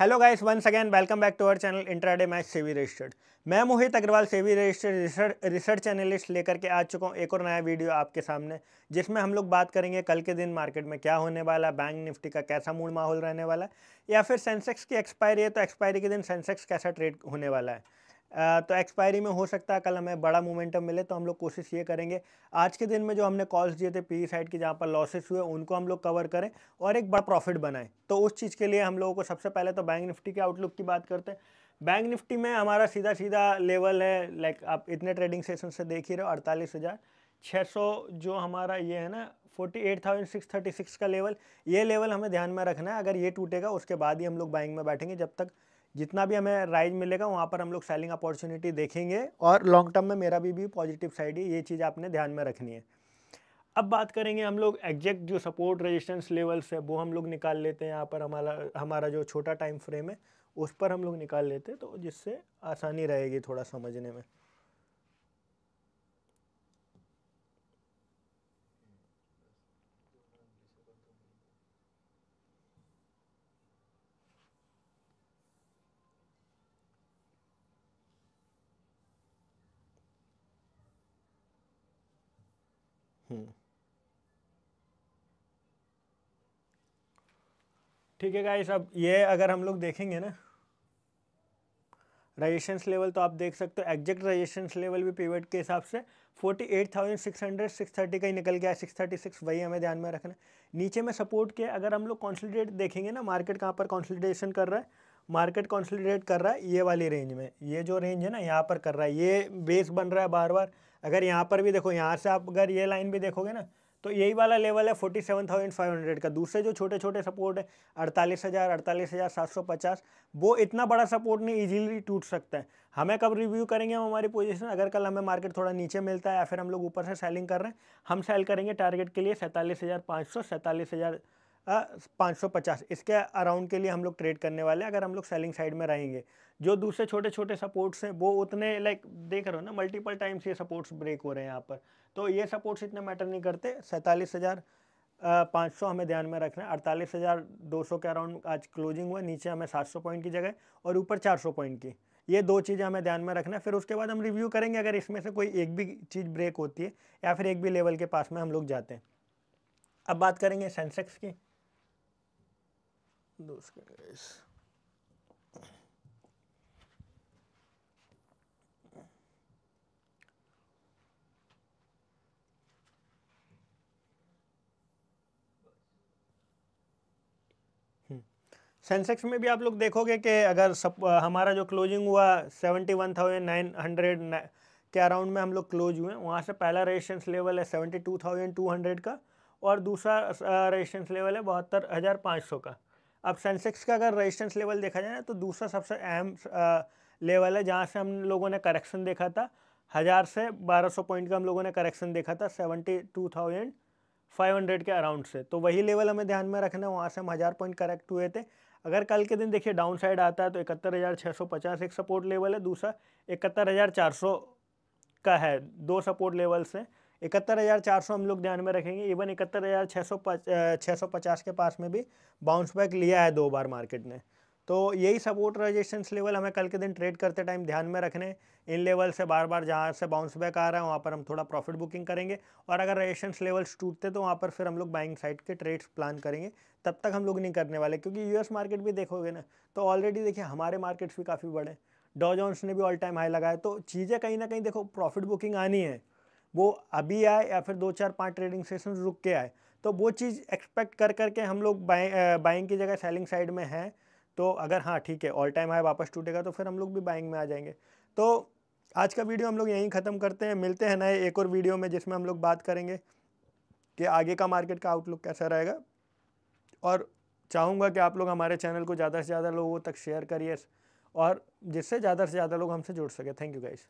hello guys once again welcome back to our channel intraday match SEBI registered मैं मोहित अग्रवाल सेवी registered research analyst लेकर के आ चुका हूँ एक और नया वीडियो आपके सामने जिसमें हम लोग बात करेंगे कल के दिन मार्केट में क्या होने वाला बैंक निफ्टी का कैसा मूड माहौल रहने वाला है या फिर सेंसेक्स की एक्सपायरी है तो एक्सपायरी के दिन सेंसेक्स कैसा ट्रेड होने वाला है तो एक्सपायरी में हो सकता है कल हमें बड़ा मोमेंटम मिले तो हम लोग कोशिश ये करेंगे आज के दिन में जो हमने कॉल्स दिए थे पी साइड की जहाँ पर लॉसेस हुए उनको हम लोग कवर करें और एक बड़ा प्रॉफिट बनाएं तो उस चीज़ के लिए हम लोगों को सबसे पहले तो बैंक निफ्टी के आउटलुक की बात करते हैं बैंक निफ्टी में हमारा सीधा सीधा लेवल है लाइक आप इतने ट्रेडिंग सेशन से देख ही रहे हो अड़तालीस हज़ार छः सौ जो हमारा ये है ना forty eight thousand six thirty six का लेवल ये लेवल हमें ध्यान में रखना है अगर ये टूटेगा उसके बाद ही हम लोग बैंक में बैठेंगे जब तक जितना भी हमें राइज मिलेगा वहाँ पर हम लोग सेलिंग अपॉर्चुनिटी देखेंगे और लॉन्ग टर्म में मेरा भी भी पॉजिटिव साइड है ये चीज़ आपने ध्यान में रखनी है अब बात करेंगे हम लोग एग्जैक्ट जो सपोर्ट रेजिस्टेंस लेवल्स है वो हम लोग निकाल लेते हैं यहाँ पर हमारा हमारा जो छोटा टाइम फ्रेम है उस पर हम लोग निकाल लेते हैं तो जिससे आसानी रहेगी थोड़ा समझने में हूँ ठीक है गाइस अब ये अगर हम लोग देखेंगे ना रजिस्टेंस लेवल तो आप देख सकते हो एग्जैक्ट रजिस्टेंस लेवल भी पीवेट के हिसाब से 48,600 630 का ही निकल गया है 636 वही हमें ध्यान में रखना है नीचे में सपोर्ट के अगर हम लोग कॉन्सल्टेट देखेंगे ना मार्केट कहाँ पर कॉन्सल्टेशन कर रहा है मार्केट कॉन्सल्टेट कर रहा है ये वाली रेंज में ये जो रेंज है ना यहाँ पर कर रहा है ये बेस बन रहा है बार बार अगर यहाँ पर भी देखो यहाँ से आप अगर ये लाइन भी देखोगे ना तो यही वाला लेवल है forty seven thousand five hundred का दूसरे जो छोटे छोटे सपोर्ट है अड़तालीस हज़ार अड़तालीस हज़ार सात सौ पचास वो इतना बड़ा सपोर्ट नहीं इजीली टूट सकता है हमें कब रिव्यू करेंगे हम हमारी पोजीशन अगर कल हमें मार्केट थोड़ा नीचे मिलता है या फिर हम लोग ऊपर से सेलिंग कर रहे हैं हम सेल करेंगे टारगेट के लिए सैंतालीस हज़ार पाँच सौ सैंतालीस हज़ार पाँच सौ पचास इसके अराउंड के लिए हम लोग ट्रेड करने वाले हैं अगर हम लोग सेलिंग साइड में रहेंगे जो दूसरे छोटे छोटे सपोर्ट्स हैं वो उतने लाइक देख रहे हो ना मल्टीपल टाइम्स ये सपोर्ट्स ब्रेक हो रहे हैं यहाँ पर तो ये सपोर्ट्स इतने मैटर नहीं करते सैंतालीस हज़ार पाँच सौ हमें ध्यान में रखना है अड़तालीस हज़ार दो सौ के अराउंड आज क्लोजिंग हुआ नीचे हमें सात सौ पॉइंट की जगह और ऊपर चार सौ पॉइंट की ये दो चीज़ें हमें ध्यान में रखना है फिर उसके बाद हम रिव्यू करेंगे अगर इसमें से कोई एक भी चीज़ ब्रेक होती है या फिर एक भी लेवल के पास में हम लोग जाते हैं अब बात करेंगे सेंसेक्स की सेंसेक्स में भी आप लोग देखोगे कि अगर सब हमारा जो क्लोजिंग हुआ seventy one thousand nine hundred के अराउंड में हम लोग क्लोज हुए वहाँ से पहला रेजिस्टेंस लेवल है seventy two thousand two hundred का और दूसरा रेजिस्टेंस लेवल है बहत्तर हज़ार पाँच सौ का अब सेंसेक्स का अगर रेजिस्टेंस लेवल देखा जाए तो दूसरा सबसे अहम लेवल है जहाँ से हम लोगों ने करेक्शन देखा था हज़ार से बारह सौ पॉइंट का हम लोगों ने करेक्शन देखा था सेवेंटी टू थाउजेंड 500 के अराउंड से तो वही लेवल हमें ध्यान में रखना है वहाँ से हम हज़ार पॉइंट करेक्ट हुए थे अगर कल के दिन देखिए डाउन साइड आता है तो इकहत्तर हज़ार छः सौ पचास एक सपोर्ट लेवल है दूसरा इकहत्तर हज़ार चार सौ का है दो सपोर्ट लेवल्स हैं इकहत्तर हज़ार चार सौ हम लोग ध्यान में रखेंगे इवन इकहत्तर हज़ार छः सौ छः सौ पचास के पास में भी बाउंस बैक लिया है दो बार मार्केट ने तो यही सपोर्ट रजिस्टेंस लेवल हमें कल के दिन ट्रेड करते टाइम ध्यान में रखने इन लेवल से बार बार जहाँ से बाउंस बैक आ रहा है वहाँ पर हम थोड़ा प्रॉफिट बुकिंग करेंगे और अगर रजिस्टेंस लेवल्स टूटते तो वहाँ पर फिर हम लोग बाइंग साइड के ट्रेड्स प्लान करेंगे तब तक हम लोग नहीं करने वाले क्योंकि यू मार्केट भी देखोगे ना तो ऑलरेडी देखिए हमारे मार्केट्स भी काफ़ी बड़े डॉजॉन्स ने भी ऑल टाइम हाई लगाया तो चीज़ें कहीं ना कहीं देखो प्रॉफिट बुकिंग आनी है वो अभी आए या फिर दो चार पाँच ट्रेडिंग सेशन रुक के आए तो वो चीज़ एक्सपेक्ट कर करके हम लोग बाइंग की जगह सेलिंग साइड में हैं तो अगर हाँ ठीक है ऑल टाइम हाई वापस टूटेगा तो फिर हम लोग भी बाइंग में आ जाएंगे तो आज का वीडियो हम लोग यहीं ख़त्म करते हैं मिलते हैं नए एक और वीडियो में जिसमें हम लोग बात करेंगे कि आगे का मार्केट का आउटलुक कैसा रहेगा और चाहूँगा कि आप लोग हमारे चैनल को ज़्यादा से ज़्यादा लोगों तक शेयर करिए और जिससे ज़्यादा से ज़्यादा लोग हमसे जुड़ सके थैंक यू गाइस